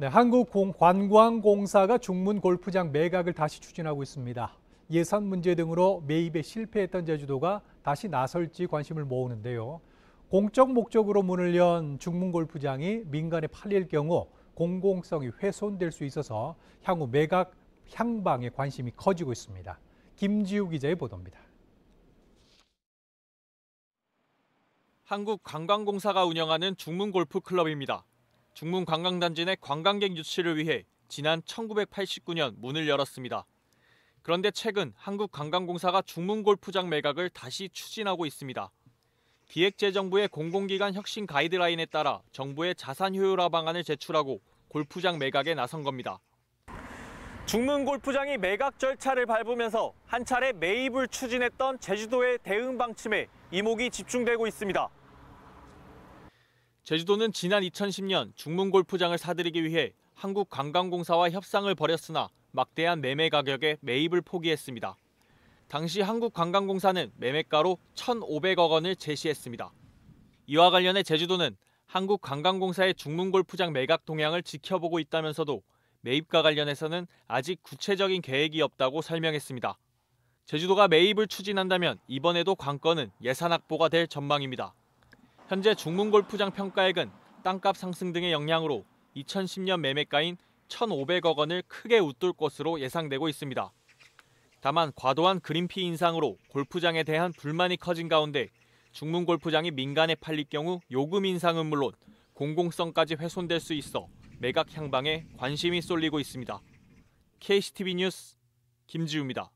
네, 한국관광공사가 중문 골프장 매각을 다시 추진하고 있습니다. 예산 문제 등으로 매입에 실패했던 제주도가 다시 나설지 관심을 모으는데요. 공적 목적으로 문을 연 중문 골프장이 민간에 팔릴 경우 공공성이 훼손될 수 있어서 향후 매각 향방에 관심이 커지고 있습니다. 김지우 기자의 보도입니다. 한국관광공사가 운영하는 중문 골프 클럽입니다. 중문 관광단지 내 관광객 유치를 위해 지난 1989년 문을 열었습니다. 그런데 최근 한국관광공사가 중문 골프장 매각을 다시 추진하고 있습니다. 기획재정부의 공공기관 혁신 가이드라인에 따라 정부의 자산 효율화 방안을 제출하고 골프장 매각에 나선 겁니다. 중문 골프장이 매각 절차를 밟으면서 한 차례 매입을 추진했던 제주도의 대응 방침에 이목이 집중되고 있습니다. 제주도는 지난 2010년 중문 골프장을 사들이기 위해 한국관광공사와 협상을 벌였으나 막대한 매매 가격에 매입을 포기했습니다. 당시 한국관광공사는 매매가로 1,500억 원을 제시했습니다. 이와 관련해 제주도는 한국관광공사의 중문골프장 매각 동향을 지켜보고 있다면서도 매입과 관련해서는 아직 구체적인 계획이 없다고 설명했습니다. 제주도가 매입을 추진한다면 이번에도 관건은 예산 확보가 될 전망입니다. 현재 중문골프장 평가액은 땅값 상승 등의 영향으로 2010년 매매가인 1,500억 원을 크게 웃돌 것으로 예상되고 있습니다. 다만 과도한 그린피 인상으로 골프장에 대한 불만이 커진 가운데 중문골프장이 민간에 팔릴 경우 요금 인상은 물론 공공성까지 훼손될 수 있어 매각 향방에 관심이 쏠리고 있습니다. KCTV 뉴스 김지우입니다.